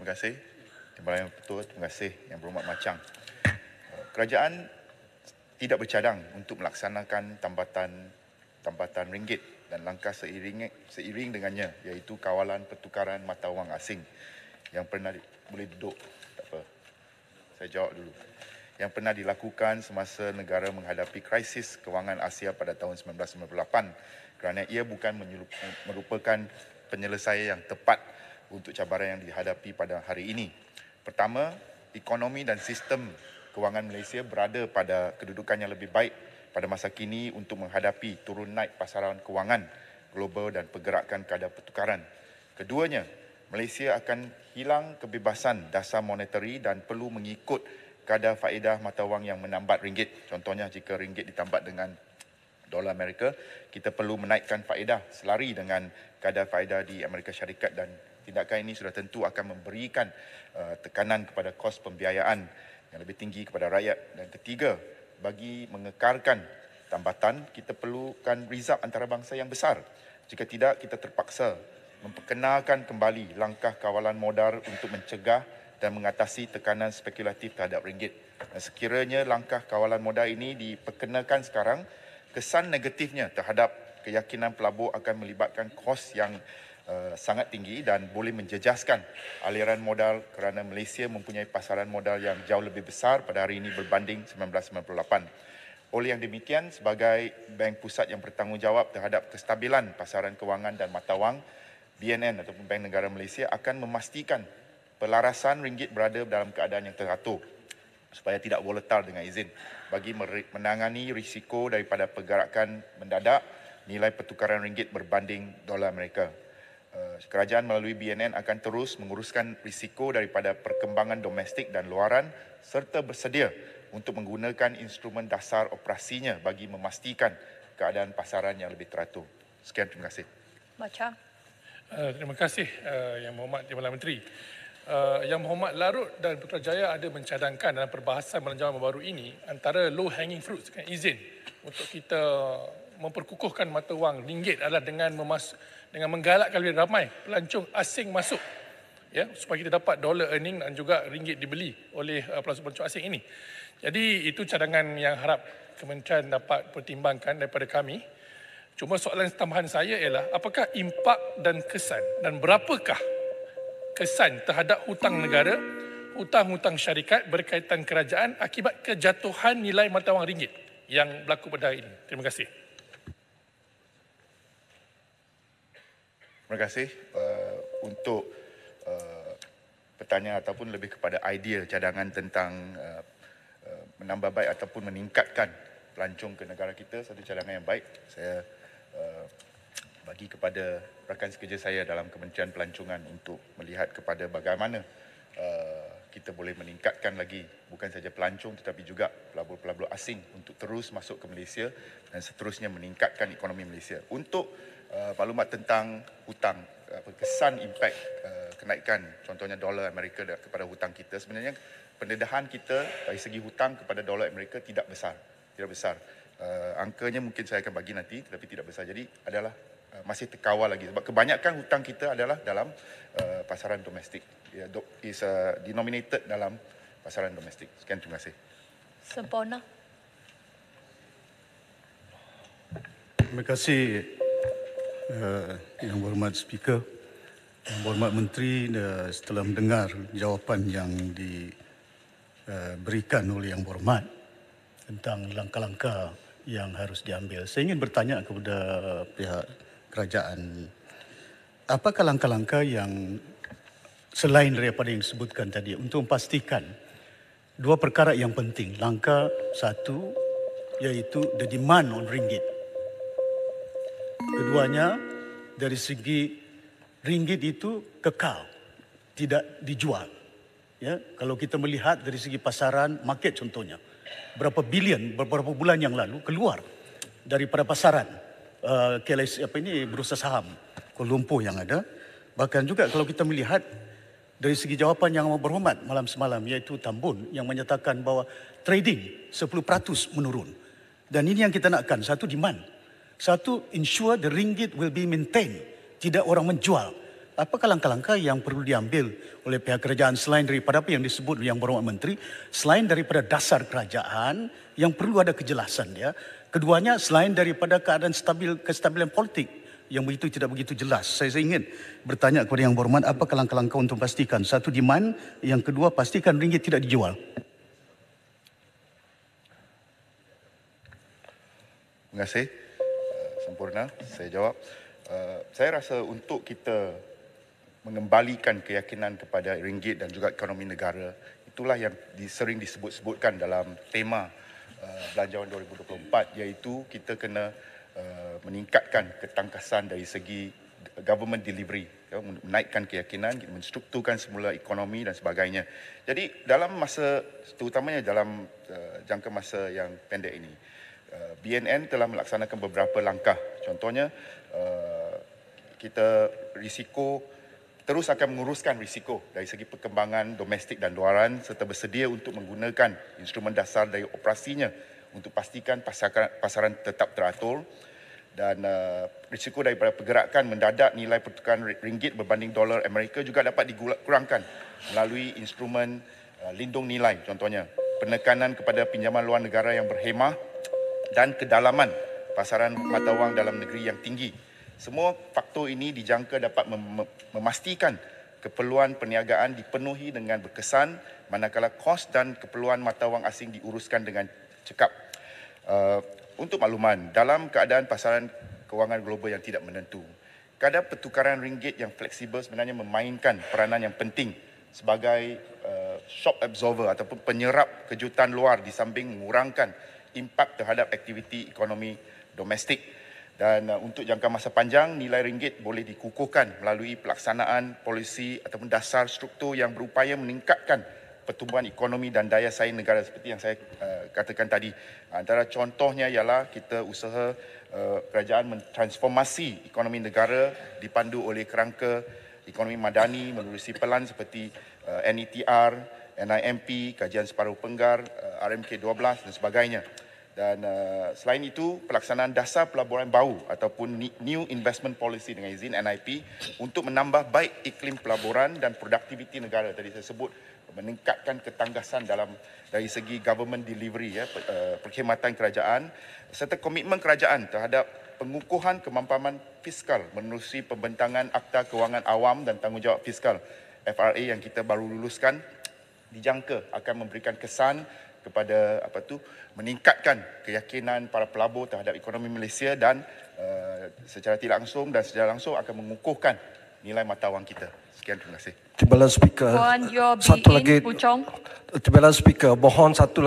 Terima kasih. Timbalan yang betul, terima kasih yang berhormat macam. Kerajaan tidak bercadang untuk melaksanakan tambatan tambatan ringgit dan langkah seiring seiring dengannya iaitu kawalan pertukaran mata wang asing yang pernah di, boleh duduk tak apa. Saya jawab dulu. Yang pernah dilakukan semasa negara menghadapi krisis kewangan Asia pada tahun 1998 kerana ia bukan merupakan penyelesaian yang tepat untuk cabaran yang dihadapi pada hari ini. Pertama, ekonomi dan sistem kewangan Malaysia berada pada kedudukan yang lebih baik pada masa kini untuk menghadapi turun naik pasaran kewangan global dan pergerakan kadar pertukaran. Keduanya, Malaysia akan hilang kebebasan dasar monetari dan perlu mengikut kadar faedah mata wang yang menambat ringgit. Contohnya jika ringgit ditambat dengan dolar Amerika, kita perlu menaikkan faedah selari dengan kadar faedah di Amerika Syarikat dan tindakan ini sudah tentu akan memberikan uh, tekanan kepada kos pembiayaan yang lebih tinggi kepada rakyat dan ketiga bagi mengekalkan tambatan kita perlukan rizab antarabangsa yang besar jika tidak kita terpaksa memperkenalkan kembali langkah kawalan modal untuk mencegah dan mengatasi tekanan spekulatif terhadap ringgit dan sekiranya langkah kawalan modal ini diperkenalkan sekarang kesan negatifnya terhadap keyakinan pelabur akan melibatkan kos yang Eh, sangat tinggi dan boleh menjejaskan aliran modal kerana Malaysia mempunyai pasaran modal yang jauh lebih besar pada hari ini berbanding 1998. Oleh yang demikian, sebagai bank pusat yang bertanggungjawab terhadap kestabilan pasaran kewangan dan mata wang, BNN ataupun Bank Negara Malaysia akan memastikan pelarasan ringgit berada dalam keadaan yang teratur supaya tidak volatil dengan izin bagi menangani risiko daripada pergerakan mendadak nilai pertukaran ringgit berbanding dolar mereka. Eh, kerajaan melalui BNN akan terus menguruskan risiko daripada perkembangan domestik dan luaran serta bersedia untuk menggunakan instrumen dasar operasinya bagi memastikan keadaan pasaran yang lebih teratur. Sekian terima kasih. Macam. Uh, eh, terima kasih uh, Yang Berhormat Timbalan Malam Menteri. Uh, yang Berhormat Larut dan Putrajaya ada mencadangkan dalam perbahasan Malam baru ini antara low hanging fruit kan, izin untuk kita memperkukuhkan mata wang ringgit adalah dengan memas dengan menggalakkan lebih ramai pelancong asing masuk ya supaya kita dapat dollar earning dan juga ringgit dibeli oleh pelancong-pelancong uh, asing ini. Jadi itu cadangan yang harap kementerian dapat pertimbangkan daripada kami. Cuma soalan tambahan saya ialah apakah impak dan kesan dan berapakah kesan terhadap hutang negara, hutang-hutang syarikat berkaitan kerajaan akibat kejatuhan nilai mata wang ringgit yang berlaku pada hari ini. Terima kasih. terima kasih uh, untuk uh, pertanyaan ataupun lebih kepada idea cadangan tentang uh, uh, menambah baik ataupun meningkatkan pelancong ke negara kita satu cadangan yang baik saya uh, bagi kepada rakan sekerja saya dalam Kementerian Pelancongan untuk melihat kepada bagaimana uh, kita boleh meningkatkan lagi bukan saja pelancong tetapi juga pelabur-pelabur asing untuk terus masuk ke Malaysia dan seterusnya meningkatkan ekonomi Malaysia. Untuk uh, maklumat tentang hutang, uh, kesan impak uh, kenaikan contohnya dolar Amerika kepada hutang kita sebenarnya pendedahan kita dari segi hutang kepada dolar Amerika tidak besar. Tidak besar. Uh, angkanya mungkin saya akan bagi nanti tetapi tidak besar. Jadi adalah Uh, masih terkawal lagi sebab kebanyakan hutang kita adalah dalam uh, pasaran domestik yeah, do, is uh, denominated dalam pasaran domestik sekian terima kasih sempurna terima kasih uh, yang berhormat speaker yang berhormat menteri uh, setelah mendengar jawapan yang di uh, berikan oleh yang berhormat tentang langkah-langkah yang harus diambil saya ingin bertanya kepada pihak kerajaan. Apakah langkah-langkah yang selain daripada yang disebutkan tadi untuk memastikan dua perkara yang penting. Langkah satu iaitu the demand on ringgit. Keduanya dari segi ringgit itu kekal, tidak dijual. Ya, kalau kita melihat dari segi pasaran market contohnya, berapa bilion beberapa bulan yang lalu keluar daripada pasaran Eh, KLS apa ini berusaha saham Kuala Lumpur yang ada. Bahkan juga kalau kita melihat dari segi jawapan yang amat berhormat malam semalam iaitu Tambun yang menyatakan bahawa trading 10% menurun. Dan ini yang kita nakkan. Satu, demand. Satu, ensure the ringgit will be maintained. Tidak orang menjual. Apakah langkah-langkah yang perlu diambil oleh pihak kerajaan selain daripada apa yang disebut yang berhormat menteri, selain daripada dasar kerajaan yang perlu ada kejelasan. Ya? Keduanya selain daripada keadaan stabil kestabilan politik yang begitu tidak begitu jelas. Saya, ingin bertanya kepada yang berhormat apa langkah-langkah untuk pastikan satu demand, yang kedua pastikan ringgit tidak dijual. Terima kasih. Eh, sempurna, saya jawab. Eh, saya rasa untuk kita mengembalikan keyakinan kepada ringgit dan juga ekonomi negara, itulah yang sering disebut-sebutkan dalam tema belanjawan eh, 2024 iaitu kita kena uh, meningkatkan ketangkasan dari segi government delivery ya menaikkan keyakinan menstrukturkan semula ekonomi dan sebagainya. Jadi dalam masa terutamanya dalam uh, jangka masa yang pendek ini uh, BNN telah melaksanakan beberapa langkah. Contohnya uh, kita risiko terus akan menguruskan risiko dari segi perkembangan domestik dan luaran serta bersedia untuk menggunakan instrumen dasar dari operasinya untuk pastikan pasaran, pasaran tetap teratur dan uh, risiko daripada pergerakan mendadak nilai pertukaran ringgit berbanding dolar Amerika juga dapat dikurangkan melalui instrumen uh, lindung nilai contohnya penekanan kepada pinjaman luar negara yang berhemah dan kedalaman pasaran mata wang dalam negeri yang tinggi semua faktor ini dijangka dapat memastikan keperluan perniagaan dipenuhi dengan berkesan manakala kos dan keperluan mata wang asing diuruskan dengan cekap. Eh, untuk makluman, dalam keadaan pasaran kewangan global yang tidak menentu, kadar pertukaran ringgit yang fleksibel sebenarnya memainkan peranan yang penting sebagai uh, eh, shock absorber ataupun penyerap kejutan luar di samping mengurangkan impak terhadap aktiviti ekonomi domestik dan uh, untuk jangka masa panjang nilai ringgit boleh dikukuhkan melalui pelaksanaan polisi ataupun dasar struktur yang berupaya meningkatkan pertumbuhan ekonomi dan daya saing negara seperti yang saya uh, katakan tadi antara contohnya ialah kita usaha uh, kerajaan mentransformasi ekonomi negara dipandu oleh kerangka ekonomi madani melalui pelan seperti uh, NETR, NIMP, kajian separuh penggar, uh, RMK12 dan sebagainya. Dan uh, selain itu, pelaksanaan dasar pelaburan baru ataupun New Investment Policy dengan izin NIP untuk menambah baik iklim pelaburan dan produktiviti negara. Tadi saya sebut meningkatkan ketanggasan dalam dari segi government delivery, ya, per, uh, eh, perkhidmatan kerajaan serta komitmen kerajaan terhadap pengukuhan kemampuan fiskal menerusi pembentangan Akta Kewangan Awam dan Tanggungjawab Fiskal FRA yang kita baru luluskan dijangka akan memberikan kesan kepada apa tu meningkatkan keyakinan para pelabur terhadap ekonomi Malaysia dan uh, secara tidak langsung dan secara langsung akan mengukuhkan nilai mata wang kita. Sekian terima kasih. Timbalan Speaker, Puan, satu lagi. Timbalan Speaker, mohon satu lagi.